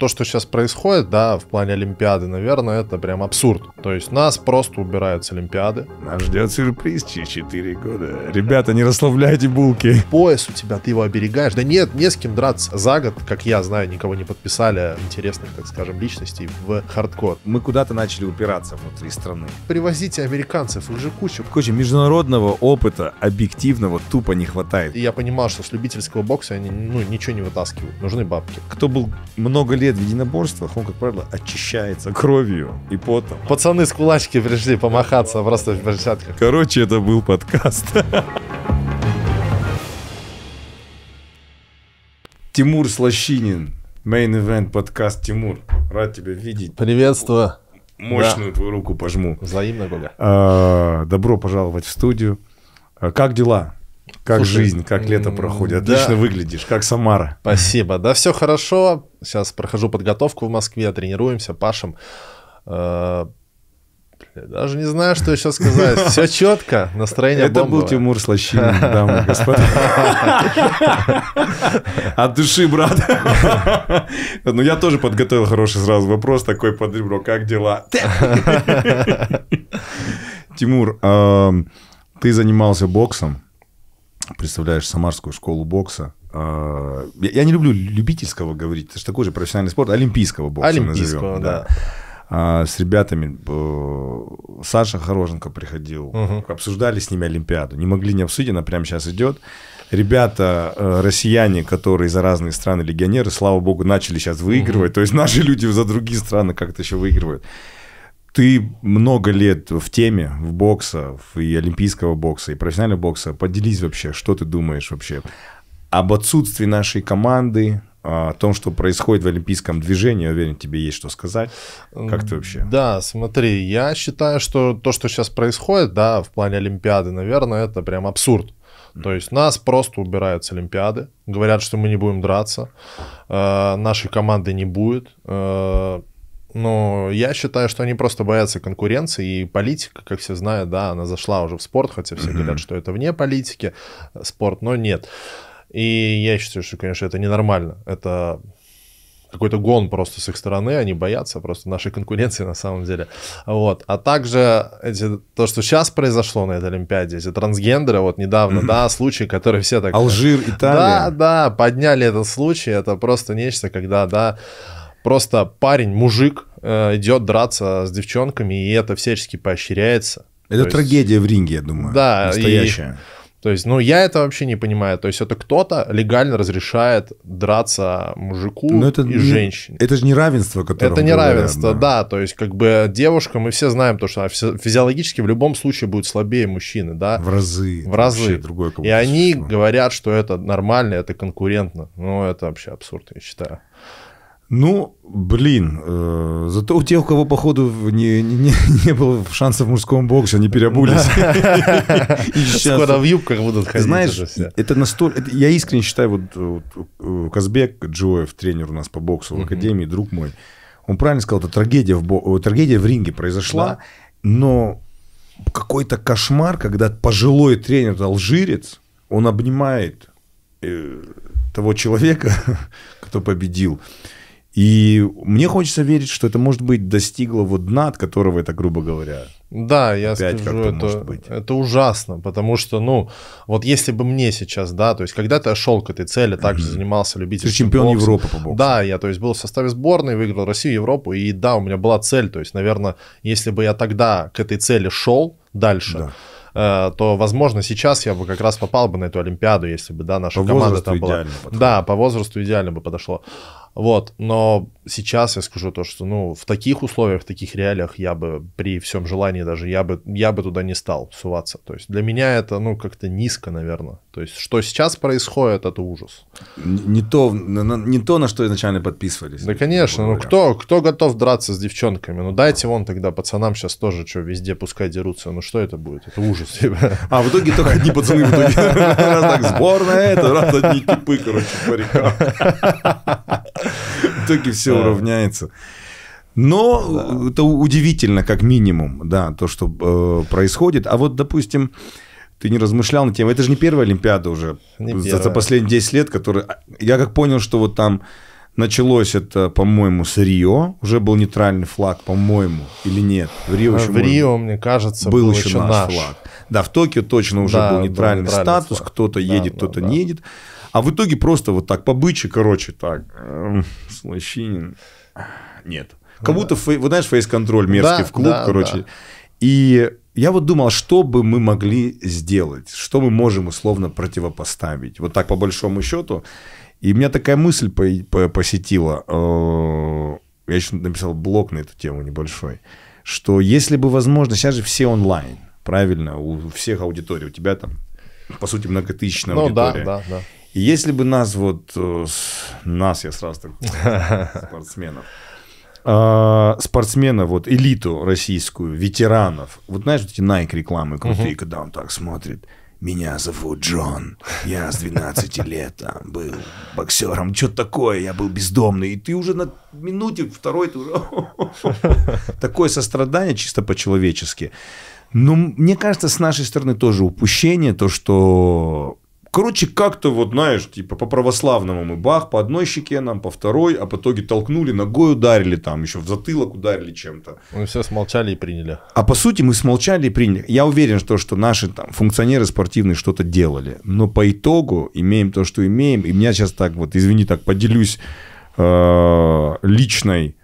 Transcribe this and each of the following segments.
то, что сейчас происходит, да, в плане Олимпиады, наверное, это прям абсурд. То есть нас просто убирают с Олимпиады. Нас ждет сюрприз через 4 года. Ребята, не расслабляйте булки. Пояс у тебя, ты его оберегаешь. Да нет, не с кем драться. За год, как я знаю, никого не подписали интересных, так скажем, личностей в хардкор. Мы куда-то начали упираться внутри страны. Привозите американцев, их же кучу. Куча международного опыта, объективного, тупо не хватает. И я понимал, что с любительского бокса они ну, ничего не вытаскивают. Нужны бабки. Кто был много лет побед в единоборствах, он, как правило, очищается кровью и потом. Пацаны с кулачки пришли помахаться просто в перчатках. Короче, это был подкаст. Тимур Слащинин, Main Event подкаст. Тимур, рад тебя видеть. Приветствую. Мощную да. твою руку пожму. Взаимно, Голя. А, добро пожаловать в студию. А, как дела? Как Слушай, жизнь, как лето проходит. Отлично да. выглядишь, как Самара. Спасибо. Да, все хорошо. Сейчас прохожу подготовку в Москве, тренируемся, пашем. Э, даже не знаю, что еще сказать. Все четко, настроение Это бомбовое. был Тимур Слащин, дамы и господа. От души, брат. Ну, я тоже подготовил хороший сразу вопрос, такой под ребро. Как дела? Тимур, эм, ты занимался боксом представляешь Самарскую школу бокса. А, я не люблю любительского говорить, это же такой же профессиональный спорт, олимпийского бокса Олимпийского, назовем, да. А, с ребятами э, Саша Хорошенко приходил, угу. обсуждали с ними Олимпиаду. Не могли не обсудить, она прямо сейчас идет. Ребята, э, россияне, которые за разные страны легионеры, слава богу, начали сейчас выигрывать. Угу. То есть наши люди за другие страны как-то еще выигрывают ты много лет в теме, в бокса, и олимпийского бокса, и профессионального бокса. Поделись вообще, что ты думаешь вообще об отсутствии нашей команды, о том, что происходит в олимпийском движении, я уверен, тебе есть что сказать. Как ты вообще? Да, смотри, я считаю, что то, что сейчас происходит, да, в плане Олимпиады, наверное, это прям абсурд. То есть нас просто убирают с Олимпиады, говорят, что мы не будем драться, э, нашей команды не будет. Э, но я считаю, что они просто боятся конкуренции, и политика, как все знают, да, она зашла уже в спорт, хотя все говорят, что это вне политики спорт, но нет. И я считаю, что, конечно, это ненормально. Это какой-то гон просто с их стороны, они боятся просто нашей конкуренции на самом деле. Вот. А также эти, то, что сейчас произошло на этой Олимпиаде, эти трансгендеры, вот недавно, да, случай, который все так... Алжир, Италия. Да, да, подняли этот случай, это просто нечто, когда, да, просто парень, мужик э, идет драться с девчонками, и это всячески поощряется. Это то трагедия есть... в ринге, я думаю. Да. Настоящая. И... То есть, ну, я это вообще не понимаю. То есть, это кто-то легально разрешает драться мужику Но ну, это и не, женщине. Это же неравенство, которое. Это неравенство, говорят, да. да. То есть, как бы девушка, мы все знаем то, что физиологически в любом случае будет слабее мужчины, да. В разы. В разы. Другое, и они говорят, что это нормально, это конкурентно. Ну, это вообще абсурд, я считаю. Ну, блин, э, зато у тех, у кого, походу, не, не, не было шансов в мужском боксе, они переобулись. Скоро в юбках будут ходить Знаешь, это настолько... Я искренне считаю, вот э, Казбек Джоев, тренер у нас по боксу в академии, друг мой, он правильно сказал, это трагедия в, э, трагедия в ринге произошла, но какой-то кошмар, когда пожилой тренер-алжирец, он обнимает э, того человека, кто победил. И мне хочется верить, что это, может быть, достигло вот дна, от которого это, грубо говоря. Да, я скажу, это, это ужасно, потому что, ну, вот если бы мне сейчас, да, то есть когда-то я шел к этой цели, также mm-hmm. занимался любительским. Ты чемпион боксом. Европы по боксу. Да, я, то есть был в составе сборной, выиграл Россию, Европу, и да, у меня была цель, то есть, наверное, если бы я тогда к этой цели шел дальше, да э, то, возможно, сейчас я бы как раз попал бы на эту Олимпиаду, если бы, да, наша по команда там была. Идеально подходит. да, по возрасту идеально бы подошло. Вот, но сейчас я скажу то, что, ну, в таких условиях, в таких реалиях я бы при всем желании даже, я бы, я бы туда не стал суваться. То есть для меня это, ну, как-то низко, наверное. То есть что сейчас происходит, это ужас. Не то, не то на что изначально подписывались. Да, конечно, ну, кто, кто готов драться с девчонками? Ну, дайте вон тогда пацанам сейчас тоже, что, везде пускай дерутся. Ну, что это будет? Это ужас. Типа. А в итоге только одни пацаны в итоге. Раз так сборная это, раз одни типы, короче, парика итоге все уравняется. Но да. это удивительно, как минимум, да, то, что э, происходит. А вот, допустим, ты не размышлял на тему. Это же не первая Олимпиада уже за, за последние 10 лет, которые. Я как понял, что вот там началось это, по-моему, с Рио. Уже был нейтральный флаг, по-моему, или нет? В Рио, еще, в Рио мне кажется, был, был еще наш, наш флаг. Да, в Токио точно уже да, был нейтральный, был нейтральный статус. Флаг. Кто-то да, едет, да, кто-то да. не едет. А в итоге просто вот так побыче, короче, так. Эм, слащинин. Нет. Ну как будто, фей, вы знаешь, фейс-контроль мерзкий да, в клуб, да, короче. Да. И я вот думал, что бы мы могли сделать, что мы можем условно противопоставить. Вот так по большому счету. И меня такая мысль посетила. Э, я еще написал блог на эту тему небольшой. Что если бы возможно, сейчас же все онлайн, правильно, у всех аудиторий, у тебя там, по сути, многотысячная ну, аудитория. Да, да, да. И если бы нас вот, э, нас я сразу так, спортсменов, а, спортсменов, вот элиту российскую, ветеранов, вот знаешь, вот эти Nike рекламы крутые, когда он так смотрит, меня зовут Джон, я с 12 лет там был боксером, что такое, я был бездомный, и ты уже на минуте второй, ты уже... Такое сострадание чисто по-человечески. Но ну, мне кажется, с нашей стороны тоже упущение, то, что Короче, как-то вот, знаешь, типа по православному мы бах, по одной щеке нам, по второй, а по итоге толкнули, ногой ударили там, еще в затылок ударили чем-то. Мы все смолчали и приняли. А по сути мы смолчали и приняли. Я уверен, что, что наши там функционеры спортивные что-то делали, но по итогу имеем то, что имеем. И меня сейчас так вот, извини, так поделюсь э, личной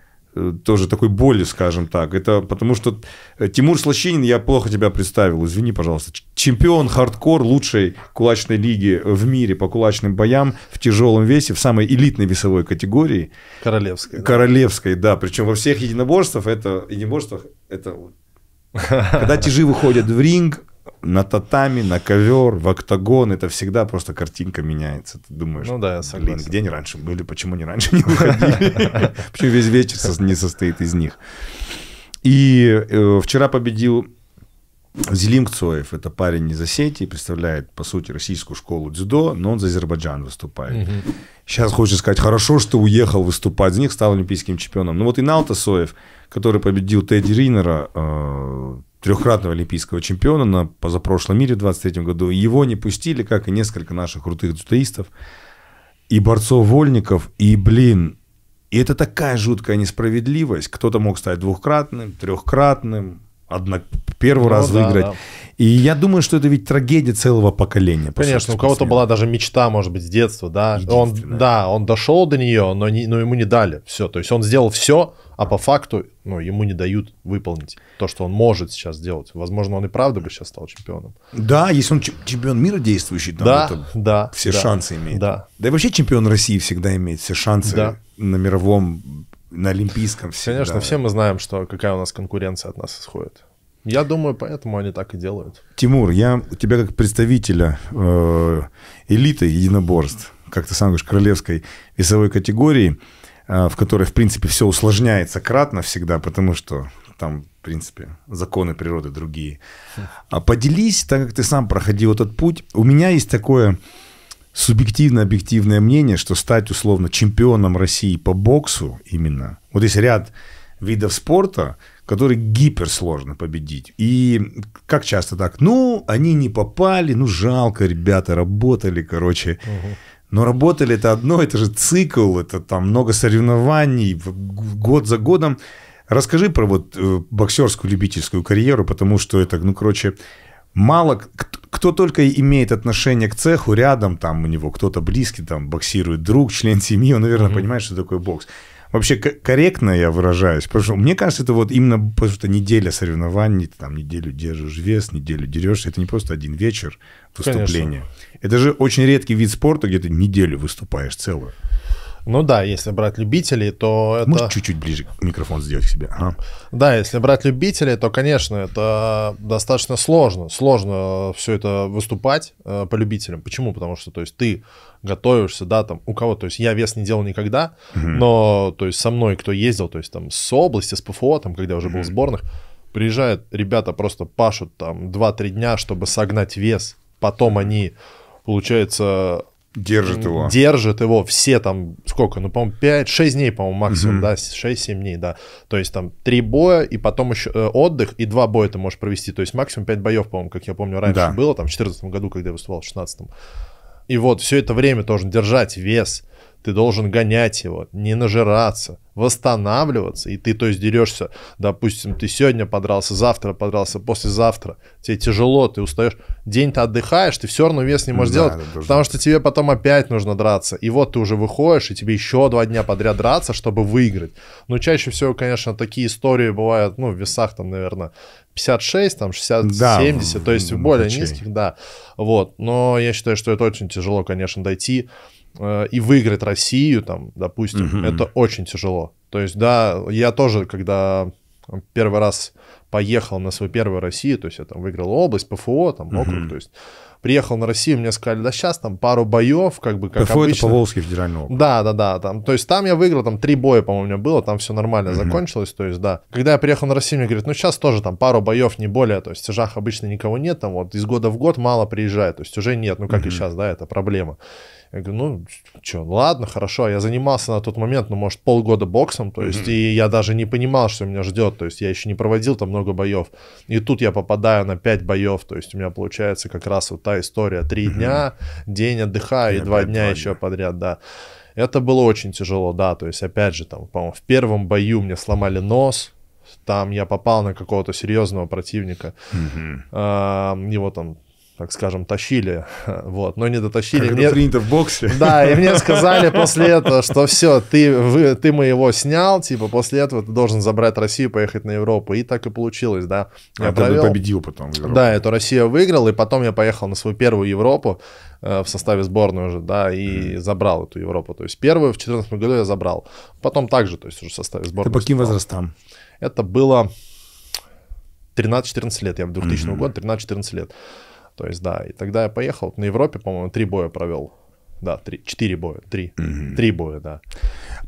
тоже такой боли, скажем так. Это потому что э, Тимур Слащинин, я плохо тебя представил, извини, пожалуйста. Чемпион хардкор лучшей кулачной лиги в мире по кулачным боям в тяжелом весе, в самой элитной весовой категории. Королевской. Королевской, да. да. Причем во всех единоборствах это, единоборствах это... Когда тяжи выходят в ринг, на татами, на ковер, в октагон, это всегда просто картинка меняется. Ты думаешь, ну да, блин, где они раньше были, почему они раньше не выходили? Почему весь вечер не состоит из них? И э, вчера победил Зелим Цоев, это парень из Осетии, представляет, по сути, российскую школу дзюдо, но он за Азербайджан выступает. Сейчас хочешь сказать, хорошо, что уехал выступать, за них стал олимпийским чемпионом. Ну вот и Налта Соев, который победил Тедди Ринера, э, трехкратного олимпийского чемпиона на позапрошлом мире в 23 году. Его не пустили, как и несколько наших крутых дзюдоистов, и борцов-вольников, и, блин, и это такая жуткая несправедливость. Кто-то мог стать двухкратным, трехкратным, одно, первый ну, раз да, выиграть. Да. И я думаю, что это ведь трагедия целого поколения. Конечно, у кого-то была даже мечта, может быть, с детства, да. Он, да, он дошел до нее, но, не, но ему не дали все. То есть он сделал все, а по факту ну, ему не дают выполнить то, что он может сейчас сделать. Возможно, он и правда бы сейчас стал чемпионом. Да, если он чемпион мира действующий, да, это да, все да, шансы имеет. Да. да и вообще чемпион России всегда имеет все шансы да. на мировом, на олимпийском. Всегда. Конечно, все мы знаем, что какая у нас конкуренция от нас исходит. Я думаю, поэтому они так и делают. Тимур, я у тебя как представителя э, элиты единоборств, как ты сам говоришь, королевской весовой категории, э, в которой, в принципе, все усложняется кратно всегда, потому что там, в принципе, законы природы другие. А поделись, так как ты сам проходил этот путь. У меня есть такое субъективно-объективное мнение, что стать условно чемпионом России по боксу именно, вот есть ряд видов спорта, который гиперсложно победить. И как часто так, ну, они не попали, ну, жалко, ребята работали, короче. Но работали это одно, это же цикл, это там много соревнований, год за годом. Расскажи про вот э, боксерскую любительскую карьеру, потому что это, ну, короче, мало кто только имеет отношение к цеху, рядом там у него кто-то близкий, там боксирует друг, член семьи, он, наверное, mm-hmm. понимает, что такое бокс вообще корректно я выражаюсь, потому что мне кажется, это вот именно потому что неделя соревнований, ты там неделю держишь вес, неделю дерешься, это не просто один вечер выступления. Конечно. Это же очень редкий вид спорта, где ты неделю выступаешь целую. Ну да, если брать любителей, то это... Можешь чуть-чуть ближе микрофон сделать к себе? Ага. Да, если брать любителей, то, конечно, это достаточно сложно. Сложно все это выступать э, по любителям. Почему? Потому что, то есть, ты готовишься, да, там, у кого, то есть, я вес не делал никогда, угу. но, то есть, со мной кто ездил, то есть, там, с области, с ПФО, там, когда я уже угу. был в сборных, приезжают ребята, просто пашут там 2-3 дня, чтобы согнать вес. Потом они, получается, Держит его. Держит его все там, сколько, ну, по-моему, 5-6 дней, по-моему, максимум, угу. да, 6-7 дней, да. То есть там 3 боя, и потом еще э, отдых, и 2 боя ты можешь провести. То есть максимум 5 боев, по-моему, как я помню, раньше да. было, там в 2014 году, когда я выступал, в 2016. И вот все это время должен держать вес. Ты должен гонять его, не нажираться, восстанавливаться. И ты, то есть, дерешься, допустим, ты сегодня подрался, завтра подрался, послезавтра. Тебе тяжело, ты устаешь. День ты отдыхаешь, ты все равно вес не можешь да, делать, потому что тебе потом опять нужно драться. И вот ты уже выходишь, и тебе еще два дня подряд драться, чтобы выиграть. Но чаще всего, конечно, такие истории бывают, ну, в весах там, наверное, 56, там 60, да, 70, то есть в более низких, да. Вот. Но я считаю, что это очень тяжело, конечно, дойти. Э, и выиграть Россию, там, допустим, угу. это очень тяжело. То есть, да, я тоже, когда первый раз поехал на свою первую Россию, то есть я там выиграл область, ПФО, там округ, угу. то есть приехал на Россию, мне сказали, да сейчас там пару боев, как бы как ПФО обычно. это Поволжский федеральный округ. Да, да, да, там, то есть там я выиграл, там три боя, по-моему, у меня было, там все нормально угу. закончилось, то есть да. Когда я приехал на Россию, мне говорят, ну сейчас тоже там пару боев, не более, то есть в Сижах обычно никого нет, там вот из года в год мало приезжает, то есть уже нет, ну как угу. и сейчас, да, это проблема. Я говорю, ну, что, ладно, хорошо, а я занимался на тот момент, ну, может, полгода боксом, то есть, mm-hmm. и я даже не понимал, что меня ждет, то есть, я еще не проводил там много боев, и тут я попадаю на 5 боев, то есть, у меня получается как раз вот та история, 3 mm-hmm. дня, день отдыхаю, и 2 дня 2 еще подряд, да. Это было очень тяжело, да, то есть, опять же, там, по-моему, в первом бою мне сломали нос, там я попал на какого-то серьезного противника, mm-hmm. его там так скажем, тащили, вот, но не дотащили. Как мне... принято в боксе. Да, и мне сказали после этого, что все, ты, вы, ты моего снял, типа, после этого ты должен забрать Россию, поехать на Европу, и так и получилось, да. А я а провел... ты победил потом. Да, эту Россию выиграл, и потом я поехал на свою первую Европу э, в составе сборной уже, да, и mm. забрал эту Европу, то есть первую в 2014 году я забрал, потом также, то есть уже в составе сборной. Ты по каким возрастам? Это было 13-14 лет, я в 2000 mm-hmm. год, 13-14 лет. То есть, да, и тогда я поехал. На Европе, по-моему, три боя провел. Да, три, четыре боя, три. Угу. Три боя, да.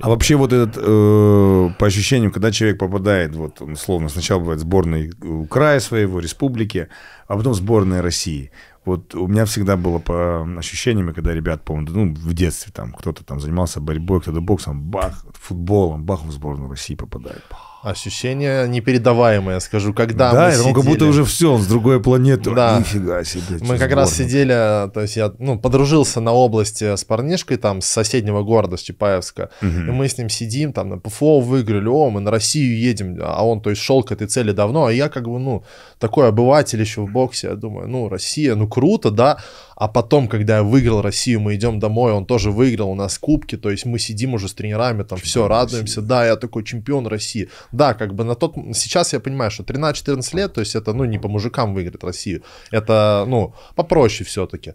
А вообще вот этот, э, по ощущениям, когда человек попадает, вот, условно, сначала бывает сборной э, края своего, республики, а потом сборная России. Вот у меня всегда было по ощущениям, когда ребят, помню, ну, в детстве там кто-то там занимался борьбой, кто-то боксом, бах, футболом, бах, в сборную России попадает. Бах. Ощущение непередаваемое, скажу, когда да, мы сидели... как будто уже все, он с другой планеты. Да. Нифига себе. Мы как сборник. раз сидели, то есть я ну, подружился на области с парнишкой там с соседнего города, с Чапаевска. Угу. И мы с ним сидим, там на ПФО выиграли, о, мы на Россию едем. А он, то есть, шел к этой цели давно. А я как бы, ну, такой обыватель еще в боксе. Я думаю, ну, Россия, ну, круто, да. А потом, когда я выиграл Россию, мы идем домой, он тоже выиграл, у нас кубки. То есть мы сидим уже с тренерами, там чемпион все, радуемся. Да, я такой чемпион России да, как бы на тот... Сейчас я понимаю, что 13-14 лет, то есть это, ну, не по мужикам выиграть Россию. Это, ну, попроще все-таки.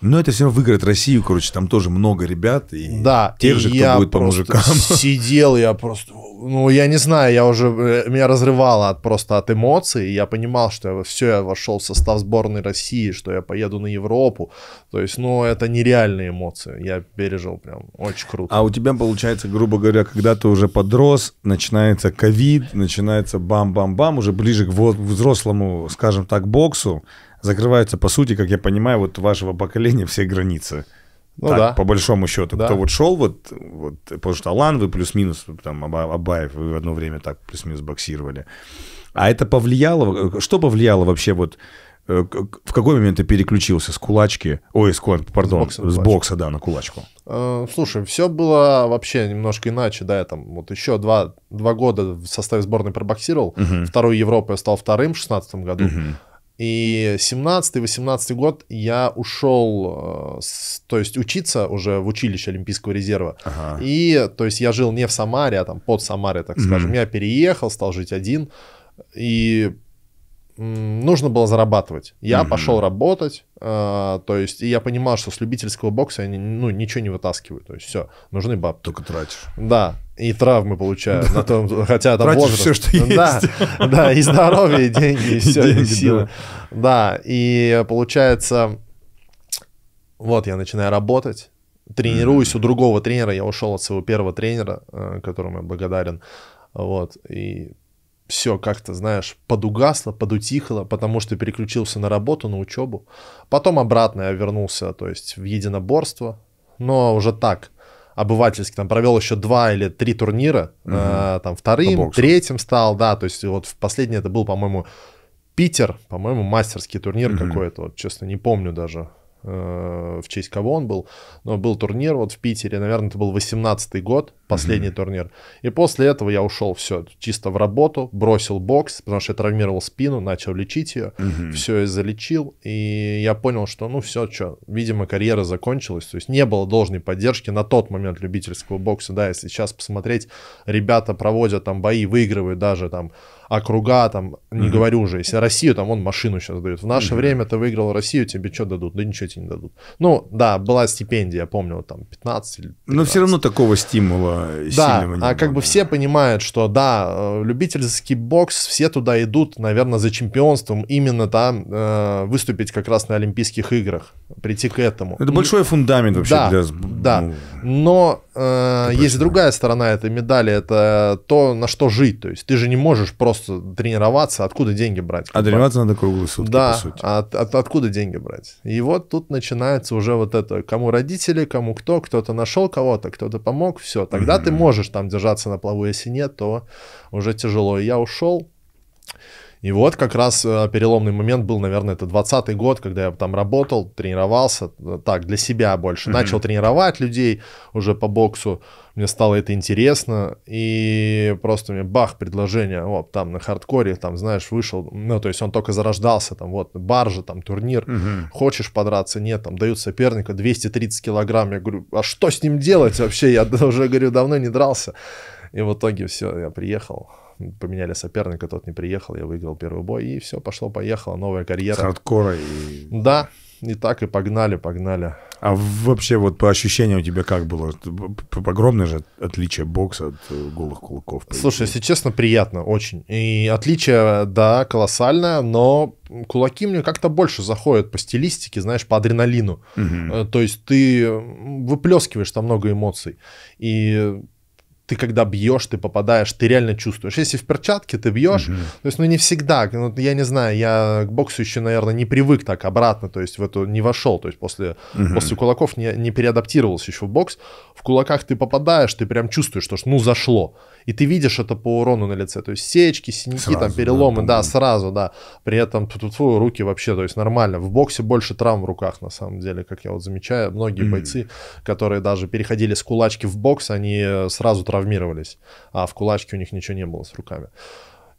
Но это все равно выиграет Россию, короче, там тоже много ребят и да, тех и же, кто я будет по мужикам. Сидел я просто, ну я не знаю, я уже э, меня разрывало от просто от эмоций, я понимал, что я, все, я вошел в состав сборной России, что я поеду на Европу, то есть, ну это нереальные эмоции, я пережил прям очень круто. А у тебя получается, грубо говоря, когда ты уже подрос, начинается ковид, начинается бам-бам-бам, уже ближе к взрослому, скажем так, боксу закрываются, по сути, как я понимаю, вот вашего поколения все границы. Ну так, да. По большому счету, да. кто вот шел, вот, вот, потому что Алан, вы плюс-минус, там, Абаев, вы в одно время так плюс-минус боксировали. А это повлияло, э, что повлияло вообще вот, э, в какой момент ты переключился с кулачки, ой, с, пардон, с бокса, с бокса да, на кулачку? Э, слушай, все было вообще немножко иначе, да, я там вот еще два, два года в составе сборной пробоксировал, угу. вторую Европу я стал вторым в 16 году, угу. И 17-18 год я ушел, э, то есть учиться уже в училище Олимпийского резерва. Ага. И, то есть я жил не в Самаре, а там под Самарой, так mm-hmm. скажем. Я переехал, стал жить один. И нужно было зарабатывать. Я mm-hmm. пошел работать, э, то есть, и я понимал, что с любительского бокса я не, ну, ничего не вытаскиваю, то есть, все, нужны бабки. Только тратишь. Да, и травмы получают на том, хотя там Тратишь возраст. все, что есть. Да, да, и здоровье, и деньги, и все, и, деньги, и силы. Да. да, и получается, вот я начинаю работать, тренируюсь mm-hmm. у другого тренера, я ушел от своего первого тренера, э, которому я благодарен, вот, и все как-то, знаешь, подугасло, подутихло, потому что переключился на работу, на учебу. Потом обратно я вернулся, то есть в единоборство, но уже так, обывательский, там провел еще два или три турнира, угу. э, там вторым, третьим стал, да, то есть вот в последний это был, по-моему, Питер, по-моему, мастерский турнир угу. какой-то, вот честно не помню даже. Э, в честь кого он был, но был турнир вот в Питере, наверное, это был 18-й год, последний mm-hmm. турнир. И после этого я ушел все чисто в работу, бросил бокс, потому что я травмировал спину, начал лечить ее, mm-hmm. все и залечил, и я понял, что ну все, что, видимо, карьера закончилась, то есть не было должной поддержки на тот момент любительского бокса, да, если сейчас посмотреть, ребята проводят там бои, выигрывают даже там округа, а там, не mm-hmm. говорю уже, если Россию, там, он машину сейчас дают. В наше mm-hmm. время ты выиграл Россию, тебе что дадут? Да ничего тебе не дадут. Ну, да, была стипендия, я помню, там, 15 или 15. Но все равно такого стимула да, сильного не а как бы все понимают, что, да, э, любительский бокс, все туда идут, наверное, за чемпионством, именно там э, выступить как раз на Олимпийских играх, прийти к этому. Это большой фундамент вообще да, для... Да, ну но э, есть другая сторона этой медали, это то, на что жить. То есть ты же не можешь просто тренироваться, откуда деньги брать. А тренироваться надо круглые сутки, да, по сути. От, от, откуда деньги брать? И вот тут начинается уже вот это, кому родители, кому кто, кто-то нашел кого-то, кто-то помог, все. Тогда mm-hmm. ты можешь там держаться на плаву, если нет, то уже тяжело. И я ушел. И вот как раз э, переломный момент был, наверное, это 20 год, когда я там работал, тренировался, э, так, для себя больше. Mm-hmm. Начал тренировать людей уже по боксу, мне стало это интересно, и просто мне бах, предложение, вот, там, на хардкоре, там, знаешь, вышел, ну, то есть он только зарождался, там, вот, баржа, там, турнир, mm-hmm. хочешь подраться, нет, там, дают соперника 230 килограмм, я говорю, а что с ним делать вообще, я уже, говорю, давно не дрался. И в итоге все, я приехал, поменяли соперника, тот не приехал, я выиграл первый бой, и все, пошло-поехало, новая карьера. С хардкора и... Да, и так и погнали, погнали. А вообще вот по ощущениям у тебя как было? Огромное же отличие бокса от э, голых кулаков. Слушай, если честно, приятно очень. И отличие, да, колоссальное, но кулаки мне как-то больше заходят по стилистике, знаешь, по адреналину. Угу. То есть ты выплескиваешь там много эмоций. И ты когда бьешь, ты попадаешь, ты реально чувствуешь. Если в перчатке ты бьешь, угу. то есть, ну не всегда, ну, я не знаю, я к боксу еще, наверное, не привык так обратно, то есть в эту не вошел, то есть после, угу. после кулаков не, не переадаптировался еще в бокс. В кулаках ты попадаешь, ты прям чувствуешь, что ну зашло и ты видишь это по урону на лице, то есть сечки, синяки, сразу, там переломы, да, да, сразу, да, при этом ту -ту руки вообще, то есть нормально, в боксе больше травм в руках, на самом деле, как я вот замечаю, многие mm бойцы, которые даже переходили с кулачки в бокс, они э, сразу травмировались, а в кулачке у них ничего не было с руками.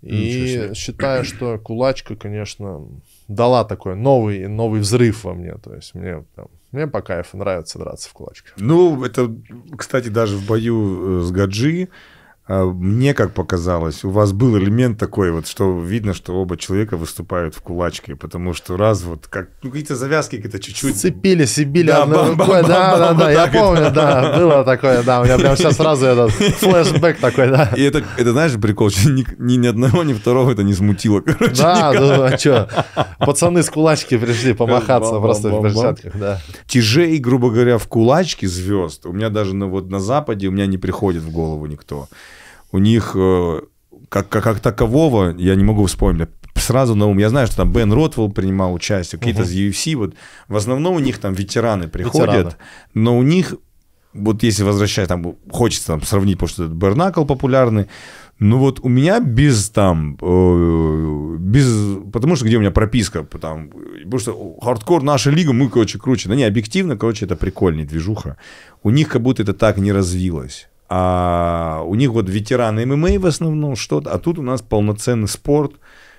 И считаю, что кулачка, конечно, дала такой новый, новый взрыв во мне. То есть мне, там, мне по кайфу нравится драться в кулачке. Ну, это, кстати, даже в бою э, с Гаджи а, мне как показалось, у вас был элемент такой, вот, что видно, что оба человека выступают в кулачке, потому что раз вот как ну, какие-то завязки какие-то чуть-чуть... Сцепились сибили, да, одной рукой, да, да, да, да, я помню, это... да, было такое, да, у меня прям сейчас сразу этот флешбэк такой, да. И это, это знаешь, прикол, что ни, ни, ни одного, ни второго это не смутило, короче, Да, никак. да, а что, пацаны с кулачки пришли помахаться просто в перчатках, да. Тяжей, грубо говоря, в кулачке звезд, у меня даже на, вот на Западе у меня не приходит в голову никто у них э, как, как, как такового, я не могу вспомнить, сразу на ум. Я знаю, что там Бен Ротвелл принимал участие, какие-то угу. из UFC. Вот в основном у них там ветераны приходят, ветераны. но у них, вот если возвращать, там хочется там, сравнить, потому что Бернакл популярный, ну вот у меня без там, э, без, потому что где у меня прописка, там, потому что хардкор наша лига, мы, короче, круче. Да не, объективно, короче, это прикольнее движуха. У них как будто это так не развилось. А у них вот ветераны ММА в основном что-то, а тут у нас полноценный спорт,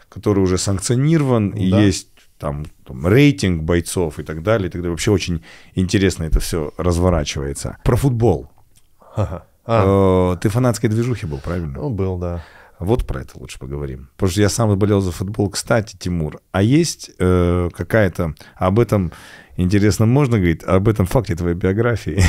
который уже санкционирован, ну да. и есть там, там рейтинг бойцов и так далее, и так далее. Вообще очень интересно это все разворачивается. Про футбол. А. Э, ты фанатской движухи был, правильно? Ну, был, да. Вот про это лучше поговорим. Потому что я сам болел за футбол. Кстати, Тимур, а есть э, какая-то... Об этом, интересно, можно говорить? Об этом факте твоей биографии.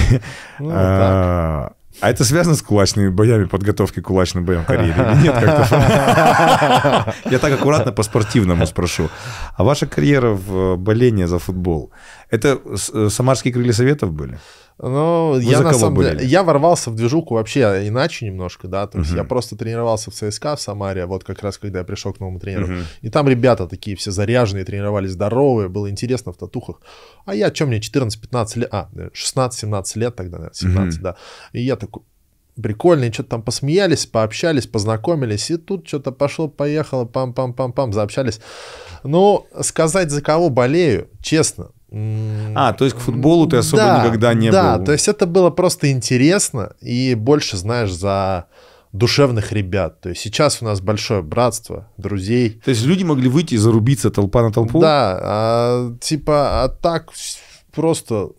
Ну, а, а это связано с кулачными боями, подготовкой к кулачным боям в карьере? Или нет как-то? Я так аккуратно по-спортивному спрошу. А ваша карьера в э, болении за футбол, это э, самарские крылья советов были? Ну, Вы я на самом были? деле, я ворвался в движуху вообще иначе немножко, да, то есть uh-huh. я просто тренировался в ЦСКА в Самаре, вот как раз когда я пришел к новому тренеру, uh-huh. и там ребята такие все заряженные, тренировались здоровые, было интересно в татухах, а я, чем мне, 14-15 лет, а, 16-17 э, лет тогда, наверное, 17, uh-huh. да, и я такой, прикольный, что-то там посмеялись, пообщались, познакомились, и тут что-то пошло-поехало, пам-пам-пам-пам, заобщались. Ну, сказать, за кого болею, честно, а, то есть к футболу ты особо да, никогда не да, был. Да, то есть это было просто интересно и больше, знаешь, за душевных ребят. То есть сейчас у нас большое братство, друзей. То есть люди могли выйти и зарубиться толпа на толпу? Да, а, типа, а так просто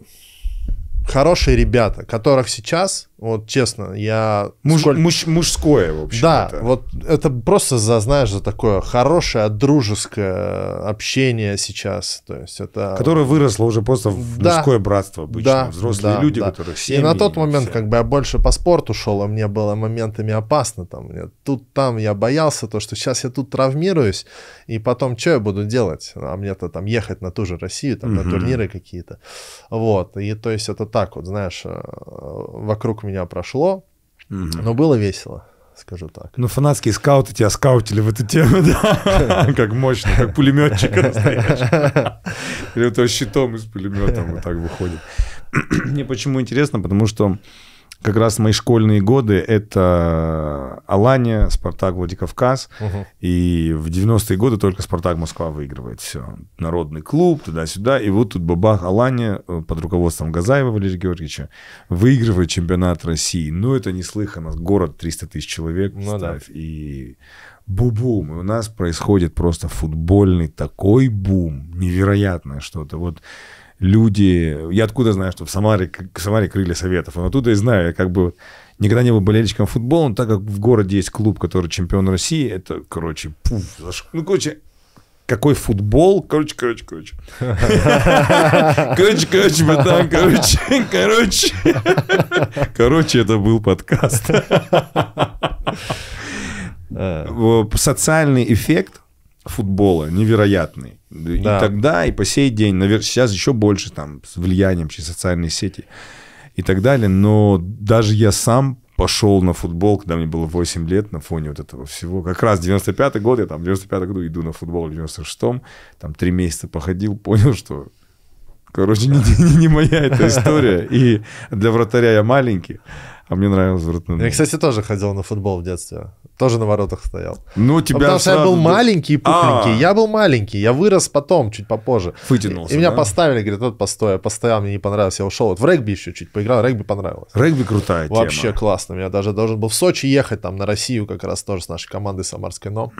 хорошие ребята, которых сейчас вот честно, я... Муж, Сколь... муж, мужское, в общем. Да, это. вот это просто за, знаешь, за такое хорошее дружеское общение сейчас. То есть это... Которое выросло уже просто в да, мужское братство обычно. Да, Взрослые да, люди, да. которые семьи. И на тот момент все. как бы я больше по спорту шел, а мне было моментами опасно. Там, я, тут, там я боялся то, что сейчас я тут травмируюсь, и потом что я буду делать? А мне-то там ехать на ту же Россию, там угу. на турниры какие-то. Вот, и то есть это так вот, знаешь, э, вокруг меня прошло, угу. но было весело скажу так. Ну, фанатские скауты тебя скаутили в эту тему, да? Как мощно, как пулеметчик Или то щитом из пулемета вот так выходит. Мне почему интересно, потому что как раз мои школьные годы — это Алания, Спартак, Владикавказ. Угу. И в 90-е годы только Спартак Москва выигрывает все. Народный клуб, туда-сюда. И вот тут бабах Алания э, под руководством Газаева Валерия Георгиевича выигрывает чемпионат России. Ну, это неслыханно. Город 300 тысяч человек, ну, Да. И бу-бум. И у нас происходит просто футбольный такой бум. Невероятное что-то. Вот люди... Я откуда знаю, что в Самаре, к Самаре крылья советов? Но оттуда и знаю, я как бы никогда не был болельщиком футбола, но так как в городе есть клуб, который чемпион России, это, короче, пуф, заш... ну, короче, какой футбол, короче, короче, короче. Короче, короче, братан, короче, короче. Короче, это был подкаст. Э, социальный эффект – футбола невероятный. Да. И тогда, и по сей день, наверное, сейчас еще больше там с влиянием через социальные сети и так далее. Но даже я сам пошел на футбол, когда мне было 8 лет, на фоне вот этого всего. Как раз 95-й год, я там в 95-м году иду на футбол в 96-м, там три месяца походил, понял, что, короче, не, не, не моя эта история. И для вратаря я маленький. А мне нравилось вратным. Я, кстати, тоже ходил на футбол в детстве. Тоже на воротах стоял. Ну, тебя а потому что я был маленький и пухленький. А. Я был маленький, я вырос потом, чуть попозже. Вытянулся, И меня поставили, говорят, вот постой, я постоял, мне не понравилось, я ушел. Вот в регби еще чуть поиграл, регби понравилось. Регби крутая тема. Вообще классно. Я даже должен был в Сочи ехать, там, на Россию как раз тоже с нашей командой самарской, но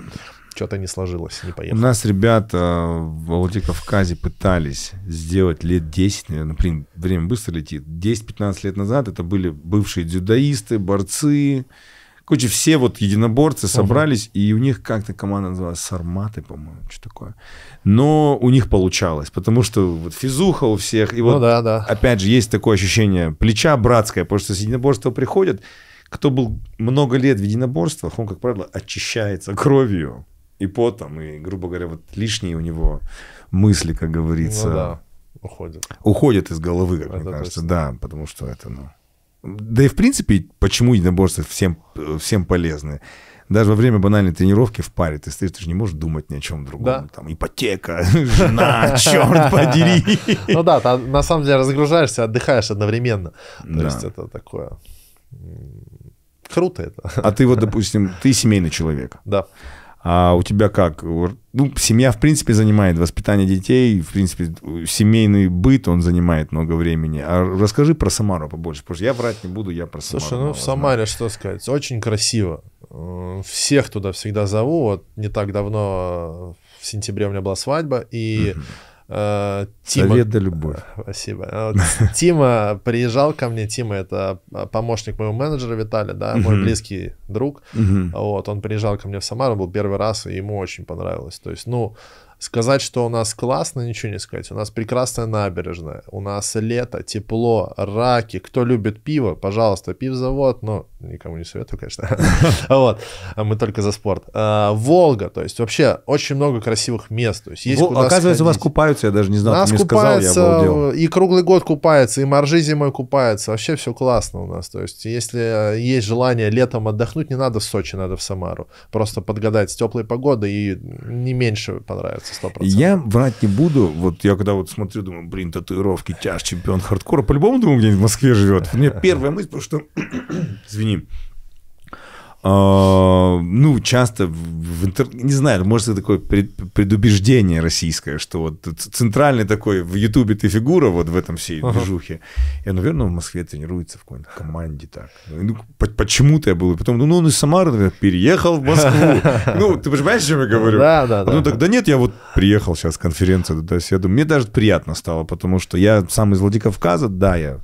что-то не сложилось, не поехали. У нас ребята в Владикавказе пытались сделать лет 10, наверное, блин, время быстро летит, 10-15 лет назад это были бывшие дзюдоисты, борцы, Короче, все вот единоборцы собрались, угу. и у них как-то команда называлась Сарматы, по-моему, что такое. Но у них получалось, потому что вот физуха у всех, и ну вот ну, да, да. опять же есть такое ощущение плеча братское, потому что с единоборства приходят, кто был много лет в единоборствах, он, как правило, очищается кровью и потом, и, грубо говоря, вот лишние у него мысли, как говорится, ну, да. уходят. уходят из головы, как это мне кажется, точно. да, потому что это, ну... Да и, в принципе, почему единоборства всем, всем полезны? Даже во время банальной тренировки в паре ты стоишь, ты же не можешь думать ни о чем другом. Да. Там ипотека, жена, черт подери. Ну да, ты, на самом деле разгружаешься, отдыхаешь одновременно. То да. есть это такое... Круто это. А ты вот, допустим, ты семейный человек. Да. А у тебя как? Ну, семья, в принципе, занимает воспитание детей, в принципе, семейный быт, он занимает много времени. А расскажи про Самару побольше, потому что я врать не буду, я про Самару. Слушай, ну, в Самаре, знаю. что сказать, очень красиво. Э, всех туда всегда зову. Вот не так давно, э, в сентябре у меня была свадьба, и... Uh-huh Э, Тима... Совет да любовь. Спасибо. А Тима приезжал ко мне. Тима — это а, помощник моего менеджера Виталия, да, мой близкий друг. Вот, он приезжал ко мне в Самару, был первый раз, и ему очень понравилось. То есть, ну, сказать, что у нас классно, ничего не сказать. У нас прекрасная набережная, у нас лето, тепло, раки. Кто любит пиво, пожалуйста, пивзавод, но никому не советую, конечно. вот. А мы только за спорт. А, Волга, то есть вообще очень много красивых мест. То есть есть Оказывается, у вас купаются, я даже не знал, нас купаются, и круглый год купается, и моржи зимой купаются. Вообще все классно у нас. То есть если э, есть желание летом отдохнуть, не надо в Сочи, надо в Самару. Просто подгадать с теплой погодой и не меньше понравится 100%. Я врать не буду. Вот я когда вот смотрю, думаю, блин, татуировки, тяж, чемпион хардкора. По-любому думаю, где-нибудь в Москве живет. У меня первая мысль, потому что, извини, осени а, ну, часто в интер... не знаю, может, это такое предубеждение российское, что вот центральный такой в Ютубе ты фигура вот в этом всей ага. движухе. Я, наверное, в Москве тренируется в какой-нибудь команде так. Ну, почему-то я был. И потом, ну, он из Самары, например, переехал в Москву. Ну, ты понимаешь, о чем я говорю? Да, да, да. Ну, тогда нет, я вот приехал сейчас, конференция туда-сюда. Мне даже приятно стало, потому что я сам из Владикавказа, да, я